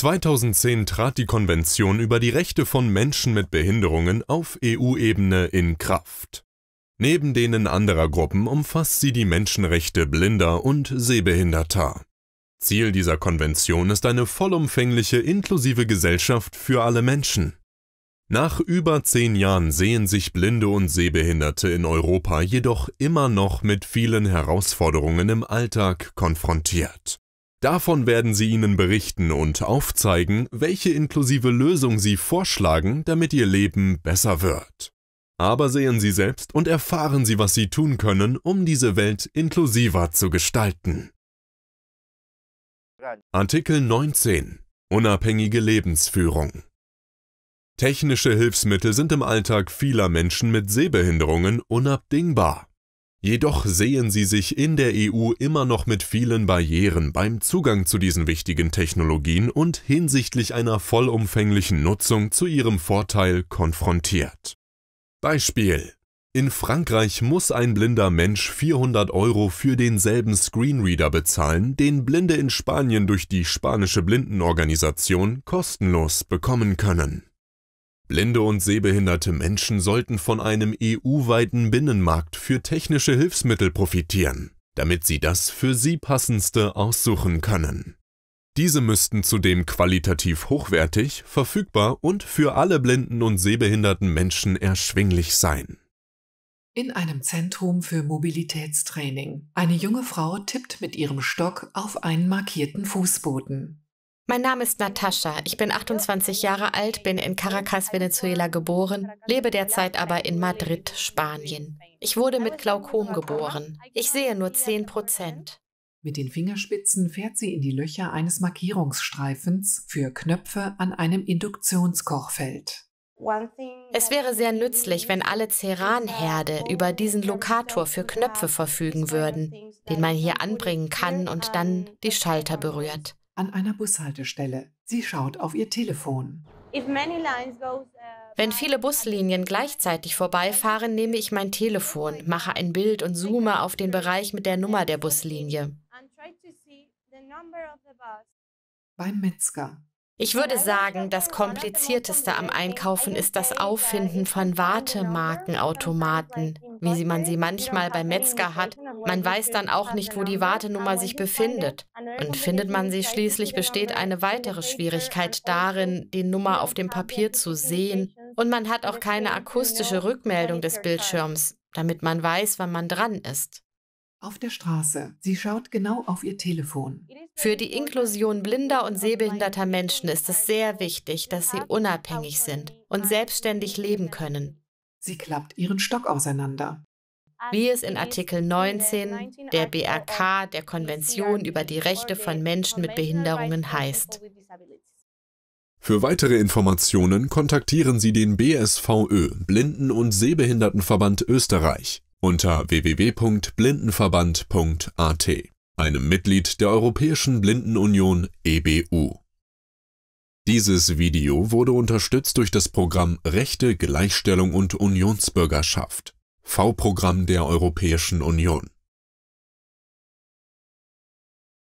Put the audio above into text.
2010 trat die Konvention über die Rechte von Menschen mit Behinderungen auf EU-Ebene in Kraft. Neben denen anderer Gruppen umfasst sie die Menschenrechte blinder und sehbehinderter. Ziel dieser Konvention ist eine vollumfängliche inklusive Gesellschaft für alle Menschen. Nach über zehn Jahren sehen sich Blinde und Sehbehinderte in Europa jedoch immer noch mit vielen Herausforderungen im Alltag konfrontiert. Davon werden sie Ihnen berichten und aufzeigen, welche inklusive Lösung Sie vorschlagen, damit Ihr Leben besser wird. Aber sehen Sie selbst und erfahren Sie, was Sie tun können, um diese Welt inklusiver zu gestalten. Artikel 19 Unabhängige Lebensführung Technische Hilfsmittel sind im Alltag vieler Menschen mit Sehbehinderungen unabdingbar. Jedoch sehen sie sich in der EU immer noch mit vielen Barrieren beim Zugang zu diesen wichtigen Technologien und hinsichtlich einer vollumfänglichen Nutzung zu ihrem Vorteil konfrontiert. Beispiel in Frankreich muss ein blinder Mensch 400 Euro für denselben Screenreader bezahlen, den Blinde in Spanien durch die spanische Blindenorganisation kostenlos bekommen können. Blinde und sehbehinderte Menschen sollten von einem EU-weiten Binnenmarkt für technische Hilfsmittel profitieren, damit sie das für sie passendste aussuchen können. Diese müssten zudem qualitativ hochwertig, verfügbar und für alle blinden und sehbehinderten Menschen erschwinglich sein. In einem Zentrum für Mobilitätstraining. Eine junge Frau tippt mit ihrem Stock auf einen markierten Fußboden. Mein Name ist Natascha, ich bin 28 Jahre alt, bin in Caracas, Venezuela geboren, lebe derzeit aber in Madrid, Spanien. Ich wurde mit Glaukom geboren. Ich sehe nur 10 Prozent. Mit den Fingerspitzen fährt sie in die Löcher eines Markierungsstreifens für Knöpfe an einem Induktionskochfeld. Es wäre sehr nützlich, wenn alle Ceranherde über diesen Lokator für Knöpfe verfügen würden, den man hier anbringen kann und dann die Schalter berührt an einer Bushaltestelle. Sie schaut auf ihr Telefon. Uh, Wenn viele Buslinien gleichzeitig vorbeifahren, nehme ich mein Telefon, mache ein Bild und zoome auf den Bereich mit der Nummer der Buslinie. Beim Metzger. Ich würde sagen, das Komplizierteste am Einkaufen ist das Auffinden von Wartemarkenautomaten wie man sie manchmal beim Metzger hat. Man weiß dann auch nicht, wo die Wartenummer sich befindet. Und findet man sie schließlich, besteht eine weitere Schwierigkeit darin, die Nummer auf dem Papier zu sehen. Und man hat auch keine akustische Rückmeldung des Bildschirms, damit man weiß, wann man dran ist. Auf der Straße. Sie schaut genau auf ihr Telefon. Für die Inklusion blinder und sehbehinderter Menschen ist es sehr wichtig, dass sie unabhängig sind und selbstständig leben können. Sie klappt ihren Stock auseinander. Wie es in Artikel 19 der BRK der Konvention über die Rechte von Menschen mit Behinderungen heißt. Für weitere Informationen kontaktieren Sie den BSVÖ Blinden- und Sehbehindertenverband Österreich unter www.blindenverband.at, einem Mitglied der Europäischen Blindenunion EBU. Dieses Video wurde unterstützt durch das Programm Rechte, Gleichstellung und Unionsbürgerschaft, V-Programm der Europäischen Union.